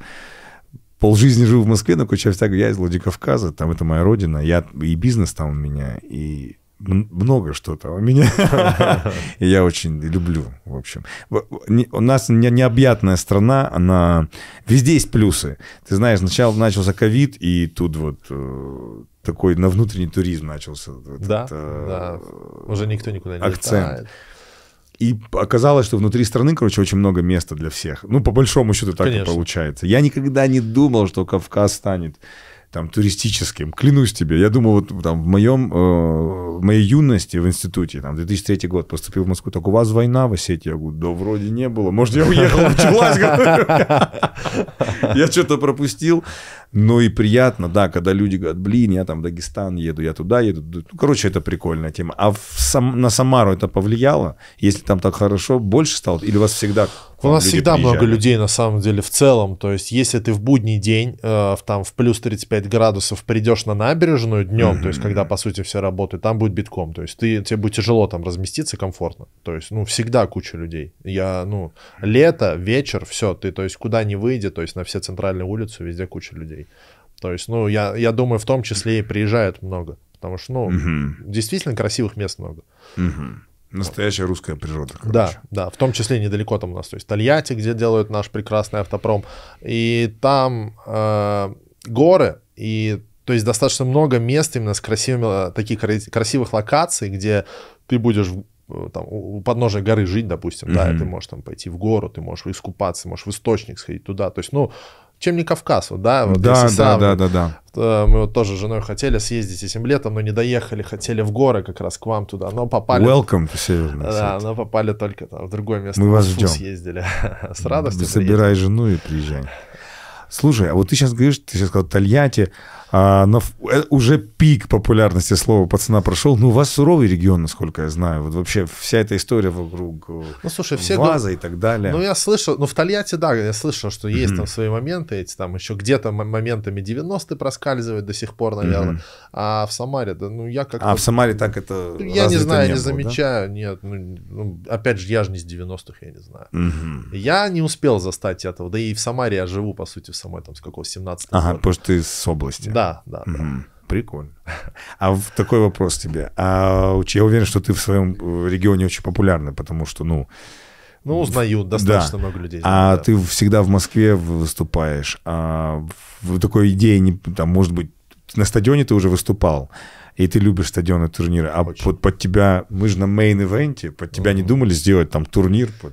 полжизни живу в Москве, но куча всякого. Я из Владикавказа, там это моя родина, я и бизнес там у меня, и много что то у меня. И я очень люблю, в общем. У нас необъятная страна, она... Везде есть плюсы. Ты знаешь, сначала начался ковид, и тут вот э, такой на внутренний туризм начался. Да, э, да. Уже никто никуда не летает. Акцент. И оказалось, что внутри страны, короче, очень много места для всех. Ну, по большому счету так Конечно. и получается. Я никогда не думал, что Кавказ станет там туристическим. Клянусь тебе, я думал, вот там в моем, э, в моей юности в институте, там 2003 год поступил в Москву, так у вас война в Осетии? Я говорю, да вроде не было, может я уехал, началась. Я что-то пропустил. Но ну и приятно, да, когда люди говорят, блин, я там в Дагестан еду, я туда еду. Ну, короче, это прикольная тема. А в сам, на Самару это повлияло? Если там так хорошо, больше стало? Или у вас всегда у нас всегда приезжали. много людей, на самом деле, в целом. То есть, если ты в будний день, э, в, там, в плюс 35 градусов придешь на набережную днем, mm-hmm. то есть, когда, по сути, все работают, там будет битком. То есть, ты, тебе будет тяжело там разместиться комфортно. То есть, ну, всегда куча людей. Я, ну, лето, вечер, все, ты, то есть, куда не выйди, то есть, на все центральные улицы, везде куча людей историй. То есть, ну, я, я думаю, в том числе и приезжают много. Потому что, ну, угу. действительно красивых мест много. Угу. Настоящая русская природа. Короче. Да, да, в том числе недалеко там у нас, то есть Тольятти, где делают наш прекрасный автопром, и там э, горы, и то есть достаточно много мест именно с красивыми, э, таких красивых локаций, где ты будешь э, там, у подножия горы жить, допустим, mm-hmm. да, ты можешь там пойти в гору, ты можешь искупаться, можешь в источник сходить туда, то есть, ну, чем не Кавказ, вот, да? Вот, да, да, да, да, да. Э, мы вот тоже с женой хотели съездить этим летом, но не доехали, хотели в горы как раз к вам туда, но попали... Welcome to Северный Да, но попали только там в другое место. Мы вас ждем. съездили. С радостью Собирай приедем. жену и приезжай. Слушай, а вот ты сейчас говоришь, ты сейчас сказал Тольятти, а, но э, уже пик популярности слова пацана прошел. Ну, у вас суровый регион, насколько я знаю. Вот вообще вся эта история вокруг э, ну, слушай, все ваза дум... и так далее. Ну, я слышал, ну, в Тольятти, да, я слышал, что есть mm-hmm. там свои моменты, эти там еще где-то моментами 90-е проскальзывают до сих пор, наверное. Mm-hmm. А в Самаре, да, ну, я как А в Самаре так это Я не знаю, не, не было, замечаю, да? нет. Ну, ну, опять же, я же не с 90-х, я не знаю. Mm-hmm. Я не успел застать этого, да и в Самаре я живу, по сути, в самой там с какого 17 Ага, года. потому что ты с области. Да, да, да. Угу. да. Прикольно. А такой вопрос тебе. А, я уверен, что ты в своем э, регионе очень популярный, потому что, ну... Ну, узнают достаточно да. много людей. А да. ты всегда в Москве выступаешь. А в такой идее, не, там, может быть, на стадионе ты уже выступал, и ты любишь стадионы, турниры. А под, под тебя, мы же на мейн-ивенте, под тебя mm-hmm. не думали сделать там турнир под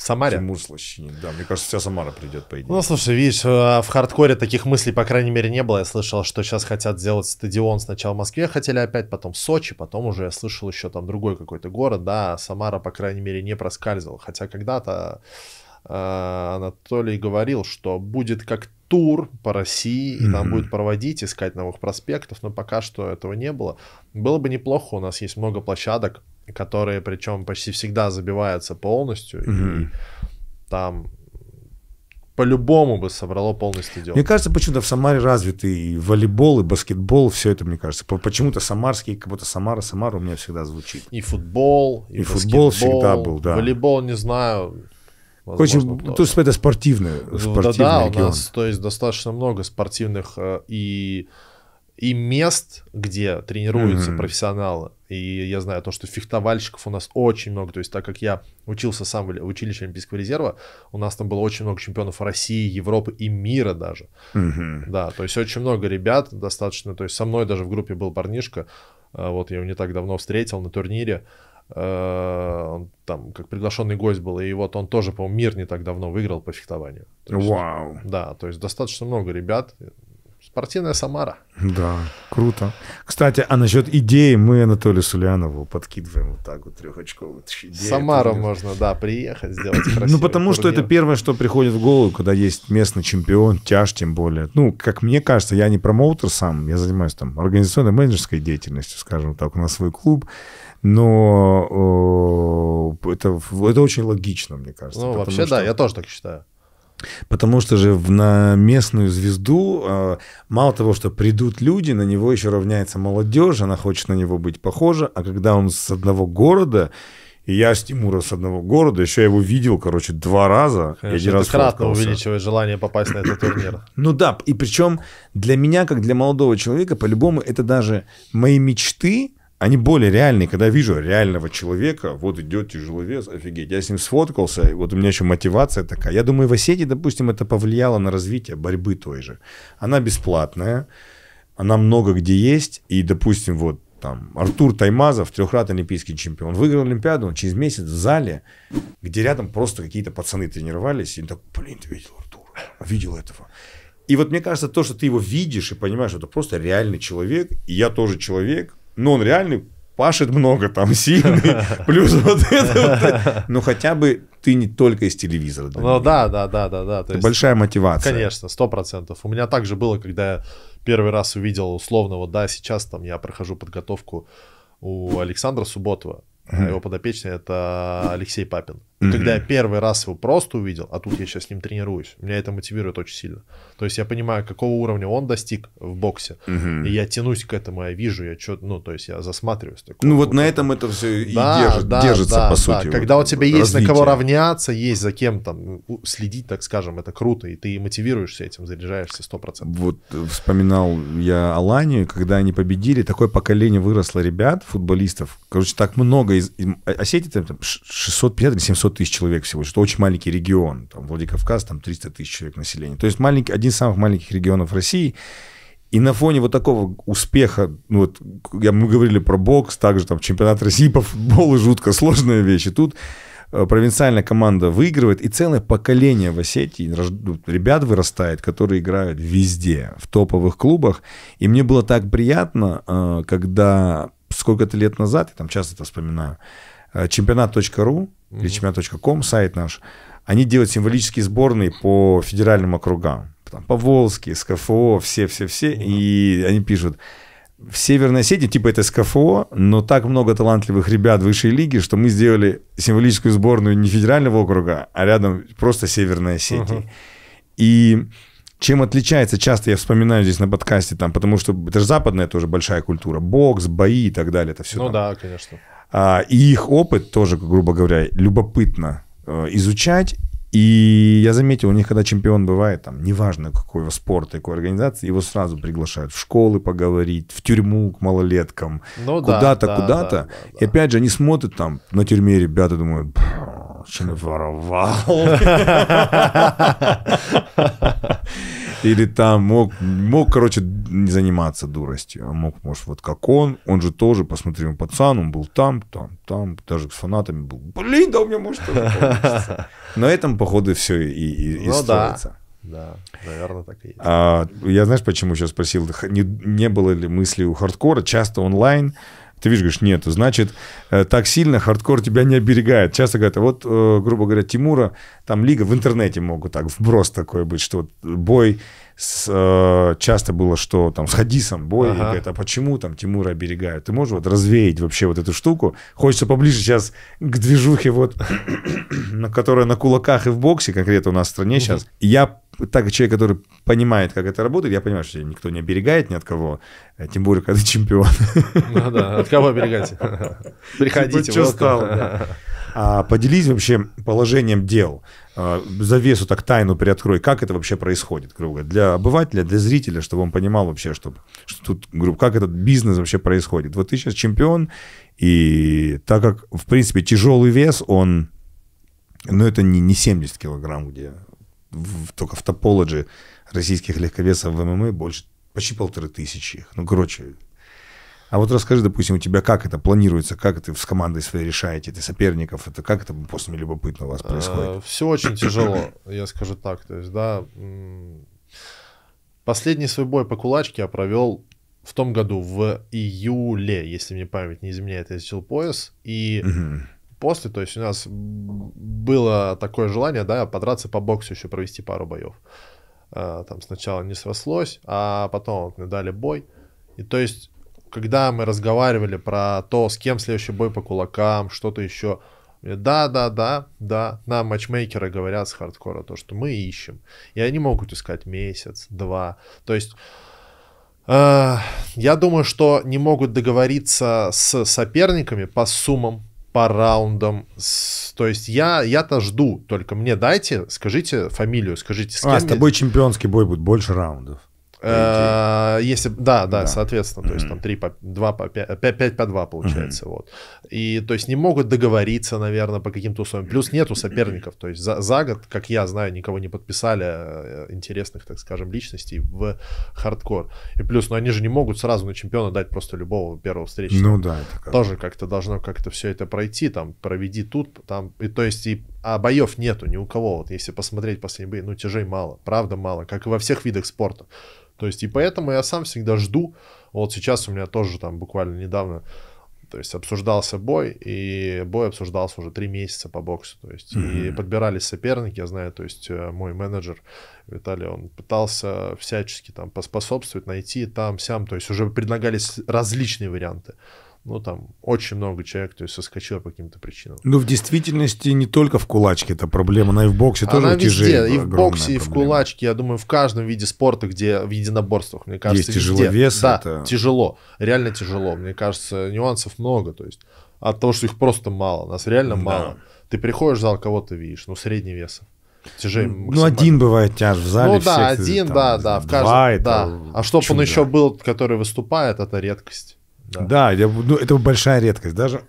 в Самаре? Тимур Слащинин, да. Мне кажется, вся Самара придет, по идее. Ну, слушай, видишь, э, в хардкоре таких мыслей, по крайней мере, не было. Я слышал, что сейчас хотят сделать стадион сначала в Москве хотели опять, потом в Сочи, потом уже я слышал еще там другой какой-то город, да. Самара, по крайней мере, не проскальзывал. Хотя когда-то э, Анатолий говорил, что будет как тур по России, и там будет проводить, искать новых проспектов, но пока что этого не было. Было бы неплохо, у нас есть много площадок, которые причем почти всегда забиваются полностью, mm-hmm. и там по-любому бы собрало полностью дело. Мне кажется, почему-то в Самаре развиты и волейбол, и баскетбол, все это, мне кажется. Почему-то самарский, как будто Самара, Самара у меня всегда звучит. И футбол, и, и футбол всегда был, да. Волейбол, не знаю, Возможно, ну, Очень, то есть это спортивный, ну спортивный да, да, регион. у нас, то есть достаточно много спортивных э, и и мест, где тренируются mm-hmm. профессионалы, и я знаю то, что фехтовальщиков у нас очень много. То есть, так как я учился сам в училище Олимпийского резерва, у нас там было очень много чемпионов России, Европы и мира даже. Угу. Да, то есть очень много ребят достаточно. То есть со мной даже в группе был парнишка. А, вот я его не так давно встретил на турнире. А, он там как приглашенный гость был, и вот он тоже, по-моему, мир не так давно выиграл по фехтованию. есть, Вау. Да, то есть достаточно много ребят, Спортивная Самара. Да, круто. Кстати, а насчет идеи мы Анатолию Сулянову подкидываем вот так вот трехочковую. Самару можно, да, приехать, сделать Ну, потому турнир. что это первое, что приходит в голову, когда есть местный чемпион, тяж тем более. Ну, как мне кажется, я не промоутер сам, я занимаюсь там организационной менеджерской деятельностью, скажем так, у нас свой клуб но э, это, это очень логично, мне кажется. Ну, вообще, что... да, я тоже так считаю. Потому что же на местную звезду а, мало того, что придут люди, на него еще равняется молодежь, она хочет на него быть похожа, а когда он с одного города, и я с Тимура с одного города, еще я его видел, короче, два раза. Конечно, я один раз кратно увеличивает желание попасть на этот турнир. Ну да, и причем для меня, как для молодого человека, по-любому это даже мои мечты, они более реальные, когда вижу реального человека, вот идет тяжелый вес, офигеть, я с ним сфоткался, и вот у меня еще мотивация такая. Я думаю, в Осетии, допустим, это повлияло на развитие борьбы той же. Она бесплатная, она много где есть, и, допустим, вот там Артур Таймазов, трехкратный олимпийский чемпион, выиграл Олимпиаду, он через месяц в зале, где рядом просто какие-то пацаны тренировались, и так, блин, ты видел Артура, видел этого. И вот мне кажется, то, что ты его видишь и понимаешь, что это просто реальный человек, и я тоже человек, но он реально пашет много там, сильный, плюс вот это. Но хотя бы ты не только из телевизора. Ну да, да, да, да, да. Это большая мотивация. Конечно, сто процентов. У меня также было, когда я первый раз увидел условного, да, сейчас там я прохожу подготовку у Александра Субботова. Его подопечный это Алексей Папин. Mm-hmm. Когда я первый раз его просто увидел, а тут я сейчас с ним тренируюсь, меня это мотивирует очень сильно. То есть я понимаю, какого уровня он достиг в боксе, mm-hmm. и я тянусь к этому, я вижу, я что, ну, то есть я засматриваюсь. Такой, ну вот, вот на этом это все и да, держит, да, держится, да, по сути. Да. Когда вот, у тебя развитие. есть на кого равняться, есть за кем там ну, следить, так скажем, это круто, и ты мотивируешься этим, заряжаешься 100%. Вот э, вспоминал я Аланию, когда они победили, такое поколение выросло ребят, футболистов, короче, так много, из, Осетии а, а там 650 или 700 100 тысяч человек всего, что очень маленький регион. Там Владикавказ, там 300 тысяч человек населения. То есть маленький, один из самых маленьких регионов России. И на фоне вот такого успеха, ну вот, я, мы говорили про бокс, также там чемпионат России по футболу, жутко сложная вещь. И тут э, провинциальная команда выигрывает, и целое поколение в Осетии ну, ребят вырастает, которые играют везде, в топовых клубах. И мне было так приятно, э, когда сколько-то лет назад, я там часто это вспоминаю, э, чемпионат.ру Личмя.ком, сайт наш, они делают символические сборные по федеральным округам. Там, Поволжский, СКФО, все-все-все. И они пишут, в Северной Осетии, типа это СКФО, но так много талантливых ребят высшей лиги, что мы сделали символическую сборную не федерального округа, а рядом просто Северная сеть. uh И чем отличается, часто я вспоминаю здесь на подкасте, там, потому что это же западная тоже большая культура, бокс, бои и так далее, это все. Ну там. да, конечно. А, и их опыт тоже, грубо говоря, любопытно э, изучать. И я заметил, у них, когда чемпион бывает, там, неважно, какого спорт, какой организации, его сразу приглашают в школы поговорить, в тюрьму к малолеткам, ну, куда-то, да, куда-то. Да, да, да, и опять же, они смотрят там на тюрьме, ребята думают, воровал. Или там мог, мог, короче, не заниматься дуростью, а мог, может, вот как он, он же тоже, посмотри, он пацан, он был там, там, там, даже с фанатами был, блин, да у меня может тоже получится. На этом, походу, все и, и, и ну, строится. Да. да, наверное, так и есть. А, я знаешь, почему сейчас спросил, не, не было ли мысли у хардкора? Часто онлайн ты видишь, говоришь, нет, значит, э, так сильно хардкор тебя не оберегает. Часто говорят, а вот, э, грубо говоря, Тимура, там лига в интернете могут так, вброс такой быть, что вот бой с, э, часто было, что там с Хадисом бой, ага. говорит, а почему там Тимура оберегают? Ты можешь вот развеять вообще вот эту штуку? Хочется поближе сейчас к движухе вот, которая на кулаках и в боксе, конкретно у нас в стране сейчас. Я так человек, который понимает, как это работает, я понимаю, что никто не оберегает ни от кого, э, тем более, когда ты чемпион. Ну да, от кого оберегать? Приходите. Типа, что стало, А поделись вообще положением дел. А, завесу так тайну приоткрой. Как это вообще происходит, грубо говоря, для обывателя, для зрителя, чтобы он понимал вообще, что, что тут, грубо, как этот бизнес вообще происходит. Вот ты сейчас чемпион, и так как, в принципе, тяжелый вес, он, ну, это не, не 70 килограмм, где в, только в топологии российских легковесов в ММА больше почти полторы тысячи их. Ну, короче. А вот расскажи, допустим, у тебя как это планируется, как ты с командой своей решаете, ты соперников, это как это просто любопытно у вас происходит? Э, Все очень тяжело, я скажу так. То есть, да, последний свой бой по кулачке я провел в том году, в июле, если мне память не изменяет, я изучил пояс, и угу после, то есть у нас было такое желание, да, подраться по боксу еще провести пару боев. Э, там сначала не срослось, а потом мне дали бой. И то есть, когда мы разговаривали про то, с кем следующий бой по кулакам, что-то еще, да, да, да, да, нам матчмейкеры говорят с хардкора то, что мы ищем. И они могут искать месяц, два. То есть, э, я думаю, что не могут договориться с соперниками по суммам, по раундам. С, то есть я, я-то жду, только мне дайте, скажите фамилию, скажите с а, кем. А, с тобой чемпионский бой будет больше раундов. Э, если, да, да, да, соответственно, то есть там 3 по 2 по 5, 5, э, по 2 получается, вот. И то есть не могут договориться, наверное, по каким-то условиям. Плюс нету соперников, то есть за, за год, как я знаю, никого не подписали э, интересных, так скажем, личностей в хардкор. И плюс, ну они же не могут сразу на чемпиона дать просто любого первого встречи. Ну да. Это как... Тоже как-то должно как-то все это пройти, там проведи тут, там, и то есть и а боев нету ни у кого. Вот если посмотреть последние бои, ну, тяжей мало, правда мало, как и во всех видах спорта. То есть, и поэтому я сам всегда жду. Вот сейчас у меня тоже там буквально недавно, то есть, обсуждался бой, и бой обсуждался уже три месяца по боксу, то есть, mm-hmm. и подбирались соперники, я знаю, то есть, э, мой менеджер Виталий, он пытался всячески там поспособствовать, найти там, сям, то есть, уже предлагались различные варианты ну, там, очень много человек, то есть, соскочило по каким-то причинам. Ну, в действительности не только в кулачке это проблема, на и в боксе Она тоже везде, тяжелее. И в боксе, и в кулачке, я думаю, в каждом виде спорта, где в единоборствах, мне кажется, Есть тяжеловес. Да, это... тяжело, реально тяжело. Мне кажется, нюансов много, то есть, от того, что их просто мало, нас реально да. мало. Ты приходишь в зал, кого ты видишь, ну, средний вес. Тяжей ну, один бывает тяж в зале. Ну, да, всех, один, там, да, да. В каждом, два, да. А чтобы он еще был, который выступает, это редкость. Да, да я, ну, это большая редкость. Даже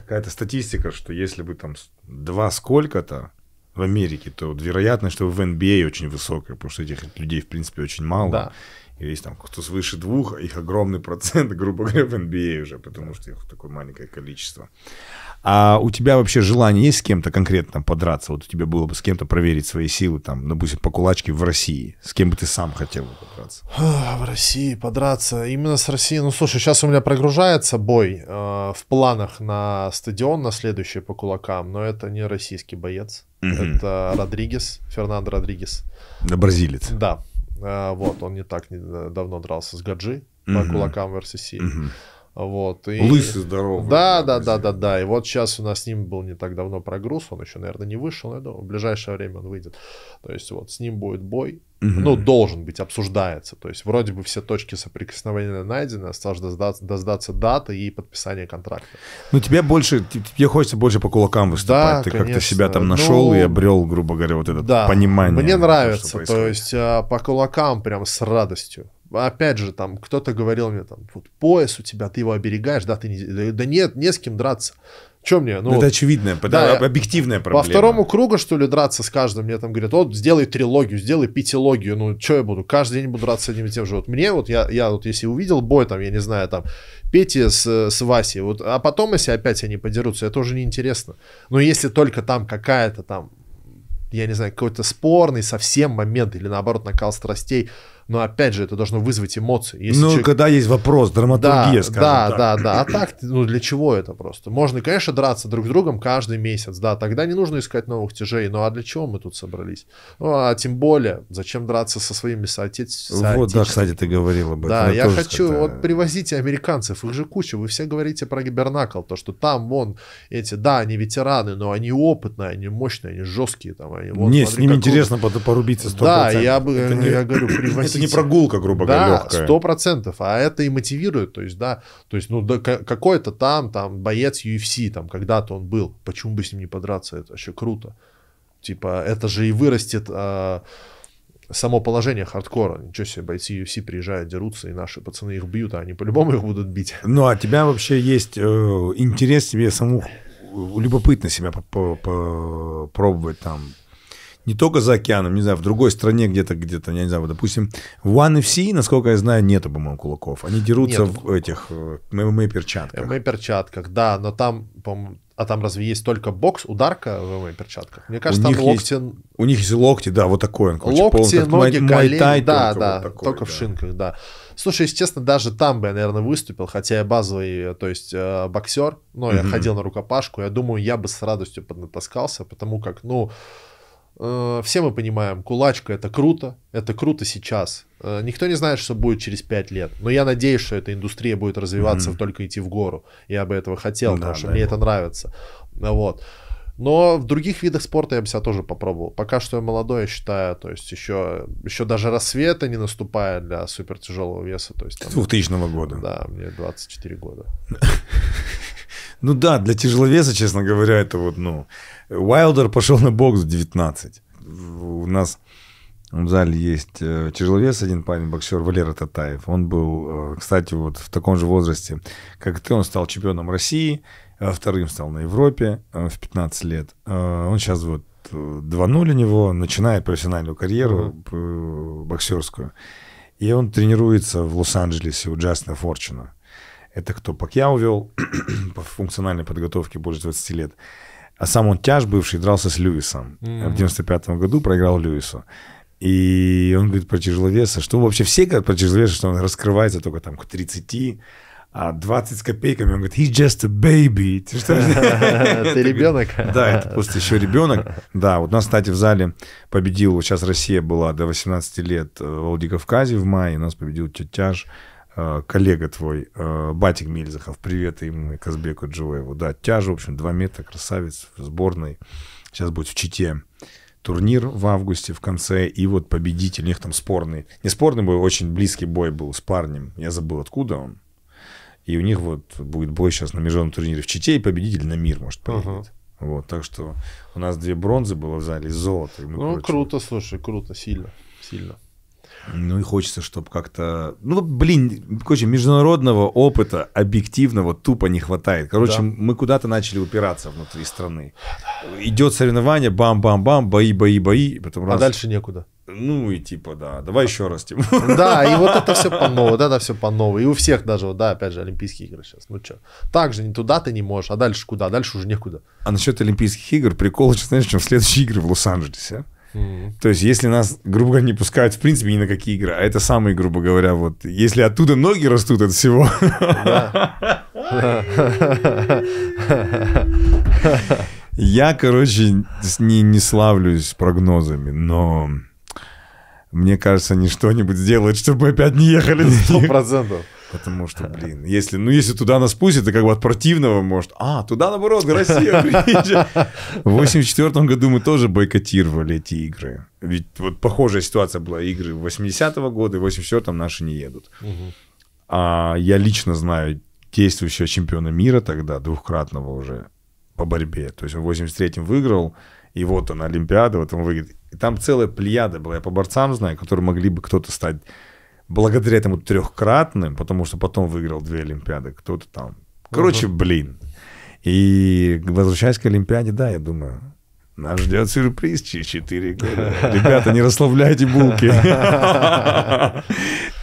какая-то статистика, что если бы там два сколько-то в Америке, то вероятность, что в NBA а очень высокая, потому что этих людей, в принципе, очень мало. Да. И есть там кто свыше двух, их огромный процент, грубо говоря, в NBA а уже, потому что их такое маленькое количество. А у тебя вообще желание есть с кем-то конкретно подраться? Вот у тебя было бы с кем-то проверить свои силы, там, допустим, по кулачке в России. С кем бы ты сам хотел бы подраться? В России подраться. Именно с Россией. Ну, слушай, сейчас у меня прогружается бой э, в планах на стадион на следующий по кулакам, но это не российский боец. Угу. Это Родригес, Фернандо Родригес. Да, бразилец. Да. Э, вот, он не так э, давно дрался с Гаджи угу. по кулакам в РСС. Угу. Вот, и... Лысый здоровый. Да, да, да, да, да. И вот сейчас у нас с ним был не так давно прогруз, он еще, наверное, не вышел, но я думаю, в ближайшее время он выйдет. То есть вот с ним будет бой, угу. ну, должен быть, обсуждается. То есть вроде бы все точки соприкосновения найдены, осталось а дождаться, дождаться даты и подписания контракта. Ну, тебе больше, тебе хочется больше по кулакам выступать. Да, Ты как-то себя там нашел ну, и обрел, грубо говоря, вот это да, понимание. Мне нравится, то есть а, по кулакам прям с радостью опять же, там кто-то говорил мне, там, вот пояс у тебя, ты его оберегаешь, да, ты не... Да, нет, не с кем драться. Че мне? Ну, ну, это вот, очевидная, да, объективная проблема. По второму кругу, что ли, драться с каждым, мне там говорят, вот, сделай трилогию, сделай пятилогию, ну, что я буду, каждый день буду драться с одним и тем же. Вот мне, вот я, я вот если увидел бой, там, я не знаю, там, Пети с, с Васей, вот, а потом, если опять они подерутся, это уже неинтересно. Но если только там какая-то там, я не знаю, какой-то спорный совсем момент или наоборот накал страстей, но опять же, это должно вызвать эмоции. Если ну, человек... когда есть вопрос, драматургия, да, скажем да, так. Да, да, А так, ну для чего это просто? Можно, конечно, драться друг с другом каждый месяц, да, тогда не нужно искать новых тяжей, ну а для чего мы тут собрались? Ну, а тем более, зачем драться со своими соотечественниками? Вот, да, кстати, ты говорил об этом. Да, я, я хочу, сказал... вот привозите американцев, их же куча, вы все говорите про гибернакл, то, что там, вон, эти, да, они ветераны, но они опытные, они мощные, они жесткие, там, они... Вот, не, смотри, с ними какой... интересно порубиться 100%. Да, я бы, это я не... говорю, привозите не прогулка, грубо да, говоря, легкая. сто процентов. А это и мотивирует. То есть, да, то есть, ну, да, какой-то там, там, боец UFC, там, когда-то он был. Почему бы с ним не подраться? Это вообще круто. Типа, это же и вырастет... А само положение хардкора. Ничего себе, бойцы UFC приезжают, дерутся, и наши пацаны их бьют, а они по-любому их будут бить. Ну, а тебя вообще есть э, интерес тебе саму любопытно себя попробовать там не только за океаном, не знаю, в другой стране где-то, где-то, я не знаю, допустим, в One насколько я знаю, нету, по-моему, кулаков. Они дерутся нету. в этих э, ММА-перчатках. Эм, ММА-перчатках, эм-, да, но там, по-моему, а там разве есть только бокс, ударка в моей эм-, перчатках? Мне кажется, у там локти... Есть, у них есть локти, да, вот такой он. Короче, локти, полностью, ноги, май, колени, майтай, да, только да, вот такой, только да. в шинках, да. Слушай, если честно, даже там бы я, наверное, выступил, хотя я базовый, то есть э, боксер, но угу. я ходил на рукопашку, я думаю, я бы с радостью поднатаскался, потому как, ну, Э, все мы понимаем, кулачка это круто, это круто сейчас. Э, никто не знает, что будет через 5 лет. Но я надеюсь, что эта индустрия будет развиваться, mm-hmm. только идти в гору. Я бы этого хотел, ну, потому да, что да, мне да. это нравится. Вот. Но в других видах спорта я бы себя тоже попробовал. Пока что я молодой, я считаю, то есть еще, еще даже рассвета не наступает для супертяжелого веса. То есть, там, 2000 года. Да, мне 24 года. Ну да, для тяжеловеса, честно говоря, это вот, ну... Уайлдер пошел на бокс в 19. У нас в зале есть э, тяжеловес один парень, боксер Валера Татаев. Он был, э, кстати, вот в таком же возрасте, как ты, он стал чемпионом России, а вторым стал на Европе э, в 15 лет. Он сейчас вот 2-0 у него, начинает профессиональную карьеру mm-hmm. боксерскую. И он тренируется в Лос-Анджелесе у Джастина Форчина. Это кто Пакьяо вел по функциональной подготовке больше 20 лет. А сам он тяж бывший дрался с Льюисом. Mm-hmm. В 95 году проиграл Льюису. И он говорит про тяжеловеса, что вообще все говорят про тяжеловеса, что он раскрывается только там к 30, а 20 с копейками, он говорит, he's just a baby. Ты, ребенок. Да, это просто еще ребенок. Да, вот нас, кстати, в зале победил, сейчас Россия была до 18 лет э, в Владикавказе в мае, нас победил Тетяж. Э, коллега твой, э, Батик Мельзахов, привет ему и Казбеку Джуеву. Да, тяж, в общем, 2 метра, красавец в сборной. Сейчас будет в Чите турнир в августе в конце, и вот победитель, у них там спорный, не спорный бой, очень близкий бой был с парнем, я забыл, откуда он. И у них вот будет бой сейчас на международном турнире в Чите, и победитель на мир, может, поедет. Uh-huh. Вот, так что у нас две бронзы было в зале, золото. ну, прочее. круто, слушай, круто, сильно, сильно. Ну и хочется, чтобы как-то... Ну, блин, короче, международного опыта объективного тупо не хватает. Короче, да. мы куда-то начали упираться внутри страны. Идет соревнование, бам-бам-бам, бои, бои, бои. Потом а раз... А дальше некуда. Ну и типа, да, давай еще раз, типа. Да, и вот это все по новой, да, это все по новой. И у всех даже, вот, да, опять же, Олимпийские игры сейчас. Ну что, так же не туда ты не можешь, а дальше куда? Дальше уже некуда. А насчет Олимпийских игр прикол, что знаешь, чем следующие игры в Лос-Анджелесе. То есть, если нас, грубо говоря, не пускают, в принципе, ни на какие игры, а это самые, грубо говоря, вот, если оттуда ноги растут от всего. Я, короче, не, не славлюсь прогнозами, но мне кажется, они что-нибудь сделают, чтобы опять не ехали. Сто процентов. Потому что, блин, если, ну, если туда нас пустят, это как бы от противного может. А, туда, наоборот, Россия приезжает. В 84 году мы тоже бойкотировали эти игры. Ведь вот похожая ситуация была. Игры 80-го года и 84-м наши не едут. А я лично знаю действующего чемпиона мира тогда, двухкратного уже по борьбе. То есть он в 83-м выиграл, и вот он, Олимпиада, вот он выиграет. И там целая плеяда была. Я по борцам знаю, которые могли бы кто-то стать благодаря этому трехкратным, потому что потом выиграл две Олимпиады, кто-то там. Короче, угу. блин. И возвращаясь к Олимпиаде, да, я думаю, нас ждет сюрприз через 4 года. Ребята, не расслабляйте булки.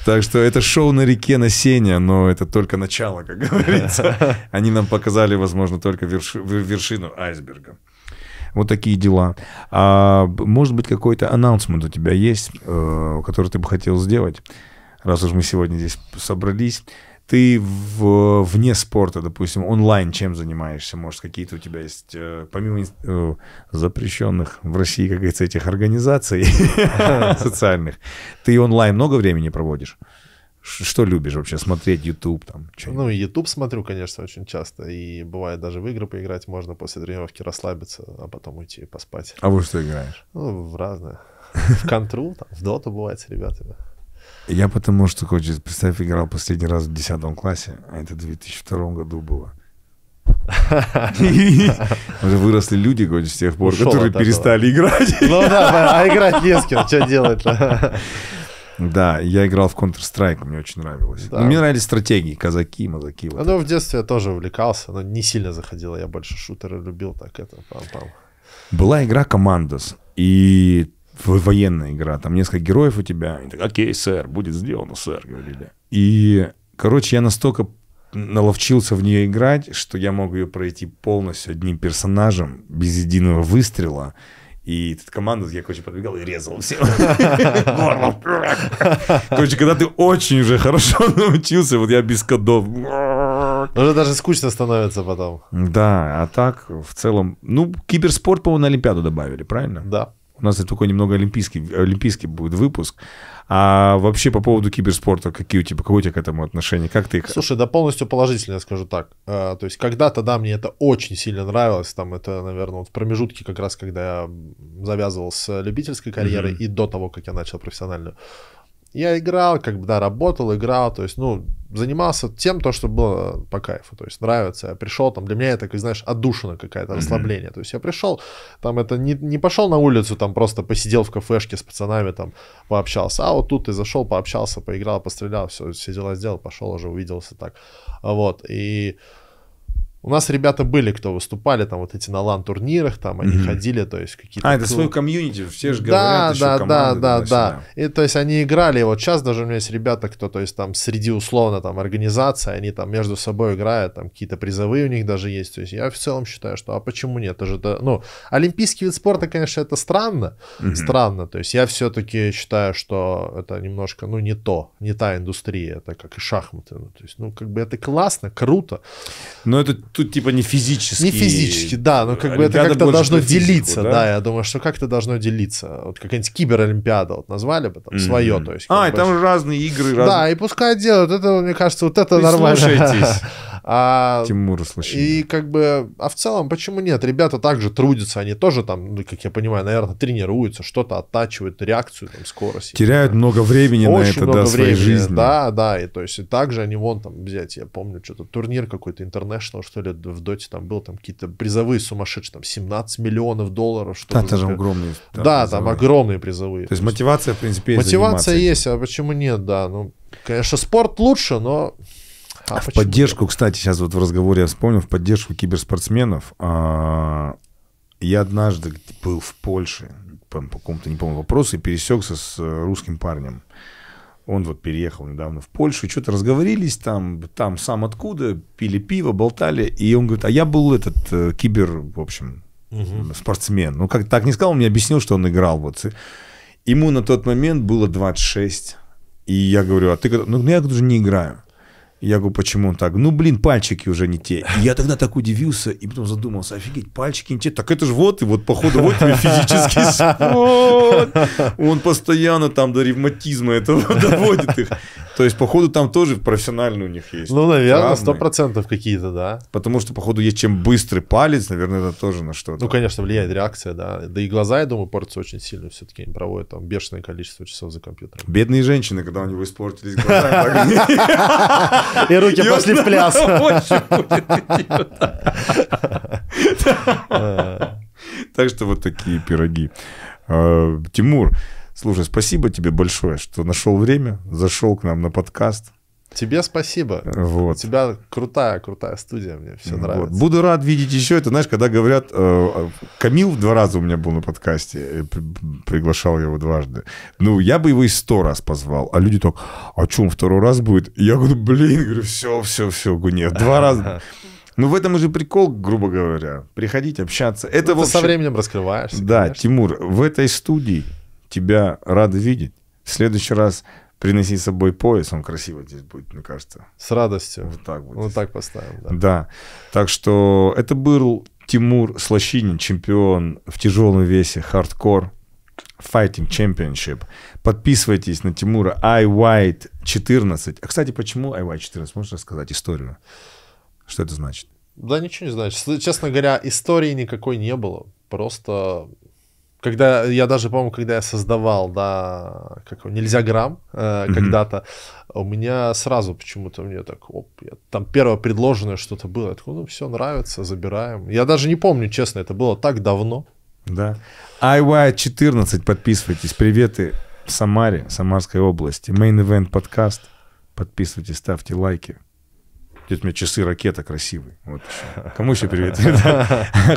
Так что это шоу на реке на Сене, но это только начало, как говорится. Они нам показали, возможно, только вершину айсберга. Вот такие дела. А может быть, какой-то анонсмент у тебя есть, э, который ты бы хотел сделать? раз уж мы сегодня здесь собрались, ты в, вне спорта, допустим, онлайн чем занимаешься? Может, какие-то у тебя есть, э, помимо э, запрещенных в России, как говорится, этих организаций социальных, ты онлайн много времени проводишь? Что любишь вообще? Смотреть YouTube там? Ну, YouTube смотрю, конечно, очень часто. И бывает даже в игры поиграть можно после тренировки расслабиться, а потом уйти поспать. А вы что играешь? Ну, в разное. В контру, в доту бывает с ребятами. Я потому что, короче, представь, играл последний раз в 10 классе, а это в 2002 году было. выросли люди, короче, с тех пор, которые перестали играть. Ну да, а играть не с кем, что делать-то? Да, я играл в Counter-Strike, мне очень нравилось. Да. Ну, мне нравились стратегии, казаки, мазаки. Вот ну, это. в детстве я тоже увлекался, но не сильно заходил, я больше шутеры любил, так это пам-пам. Была игра Commandos, и военная игра, там несколько героев у тебя. Они так, окей, сэр, будет сделано, сэр, говорили. И, короче, я настолько наловчился в нее играть, что я мог ее пройти полностью одним персонажем, без единого выстрела. И тут команду, я, короче, подбегал и резал все. Короче, когда ты очень уже хорошо научился, вот я без кодов. Уже даже скучно становится потом. Да, а так, в целом... Ну, киберспорт, по-моему, на Олимпиаду добавили, правильно? Да. У нас это такой немного олимпийский, олимпийский будет выпуск. А вообще по поводу киберспорта, какие у тебя, какое у тебя к этому отношение? Как ты их... Слушай, да полностью положительно, скажу так. А, то есть когда-то, да, мне это очень сильно нравилось. Там это, наверное, вот в промежутке как раз, когда я завязывал с любительской карьерой mm-hmm. и до того, как я начал профессиональную. Я играл, как бы, да, работал, играл, то есть, ну, занимался тем, то, что было по кайфу, то есть нравится. Я пришел, там, для меня это, как, знаешь, отдушина какая-то, расслабление. То есть я пришел, там, это не, не пошел на улицу, там, просто посидел в кафешке с пацанами, там, пообщался. А вот тут ты зашел, пообщался, поиграл, пострелял, все, все дела сделал, пошел уже, увиделся так. Вот, и... У нас ребята были, кто выступали, там вот эти на лан-турнирах, там они mm-hmm. ходили, то есть какие-то... А, это свой комьюнити, все же говорят, да, да, команды, да, да, да, да. И то есть они играли, и вот сейчас даже у меня есть ребята, кто, то есть там среди условно там организации, они там между собой играют, там какие-то призовые у них даже есть, то есть я в целом считаю, что а почему нет, это же, это, ну, олимпийский вид спорта, конечно, это странно, mm-hmm. странно, то есть я все-таки считаю, что это немножко, ну, не то, не та индустрия, это как и шахматы, ну, то есть, ну, как бы это классно, круто. Но это тут типа не физически. Не физически, да, но как бы Олимпиада это как-то должно физику, делиться, да? да, я думаю, что как-то должно делиться. Вот какая-нибудь киберолимпиада вот назвали бы там mm-hmm. свое, то есть. А, и больше. там разные игры. Раз... Да, и пускай делают, это, мне кажется, вот это и нормально. А, Тимур Слащин. И как бы, а в целом, почему нет? Ребята также трудятся, они тоже там, ну, как я понимаю, наверное, тренируются, что-то оттачивают, реакцию, там, скорость. Теряют да. много времени Очень на это, много да, времени, своей жизни. Да, да, и то есть и также они вон там взять, я помню, что-то турнир какой-то интернешнл, что ли, в Доте там был, там какие-то призовые сумасшедшие, там 17 миллионов долларов. Что да, это же огромные. Да, да призовые. там огромные призовые. То есть мотивация, в принципе, есть Мотивация есть, а почему нет, да, ну, конечно, спорт лучше, но а, а в почему? поддержку, кстати, сейчас вот в разговоре я вспомнил, в поддержку киберспортсменов. А, я однажды был в Польше по, по какому-то, не помню, вопросу и пересекся с э, русским парнем. Он вот переехал недавно в Польшу, что-то разговорились там, там сам откуда, пили пиво, болтали. И он говорит, а я был этот э, кибер, в общем, угу. спортсмен. Ну, как так не сказал, он мне объяснил, что он играл. Вот. Ему на тот момент было 26. И я говорю, а ты... Ну, я, говорю, не играю. Я говорю, почему он так? Ну, блин, пальчики уже не те. И я тогда так удивился, и потом задумался, офигеть, пальчики не те. Так это же вот, и вот, походу, вот тебе физический спорт. Он постоянно там до ревматизма этого доводит их. То есть, походу, там тоже профессиональные у них есть. Ну, наверное, сто процентов какие-то, да. Потому что, походу, есть чем быстрый палец, наверное, это тоже на что-то. Ну, конечно, влияет реакция, да. Да и глаза, я думаю, портятся очень сильно. Все-таки они проводят там бешеное количество часов за компьютером. Бедные женщины, когда у него испортились глаза. И руки пошли в пляс. Так что вот такие пироги. А, Тимур, слушай, спасибо тебе большое, что нашел время, зашел к нам на подкаст. Тебе спасибо. Вот. У тебя крутая, крутая студия, мне все нравится. Буду рад видеть еще это, знаешь, когда говорят, э, э, Камил два раза у меня был на подкасте, э, приглашал его дважды. Ну, я бы его и сто раз позвал, а люди так, а что, он второй раз будет? я говорю, блин, говорю, все, все, все, нет, два раза. Ну, в этом уже прикол, грубо говоря. Приходить, общаться. Это ну, вот общем... со временем раскрываешься. Да, конечно. Тимур, в этой студии тебя рады видеть. В следующий раз Приноси с собой пояс, он красиво здесь будет, мне кажется. С радостью. Вот так вот. Вот так поставим, да. Да. Так что это был Тимур Слащинин, чемпион в тяжелом весе, хардкор, Fighting Championship. Подписывайтесь на Тимура iWhite 14. А, кстати, почему iWhite 14? Можешь рассказать историю? Что это значит? Да ничего не значит. Честно говоря, истории никакой не было. Просто когда я даже, по-моему, когда я создавал, да, как его, нельзя грамм э, mm-hmm. когда-то, у меня сразу почему-то мне так, оп, я, там первое предложенное что-то было, я такой, ну все, нравится, забираем. Я даже не помню, честно, это было так давно. Да. IY14, подписывайтесь, приветы в Самаре, Самарской области. Main Event подкаст. Подписывайтесь, ставьте лайки. Тут у меня часы ракета красивые. Вот еще. Кому еще привет?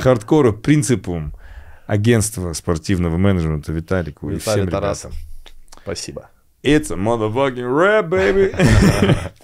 Хардкору, принципум агентства спортивного менеджмента Виталику Виталий и всем Тарасов. ребятам. Спасибо. It's a motherfucking rap, baby.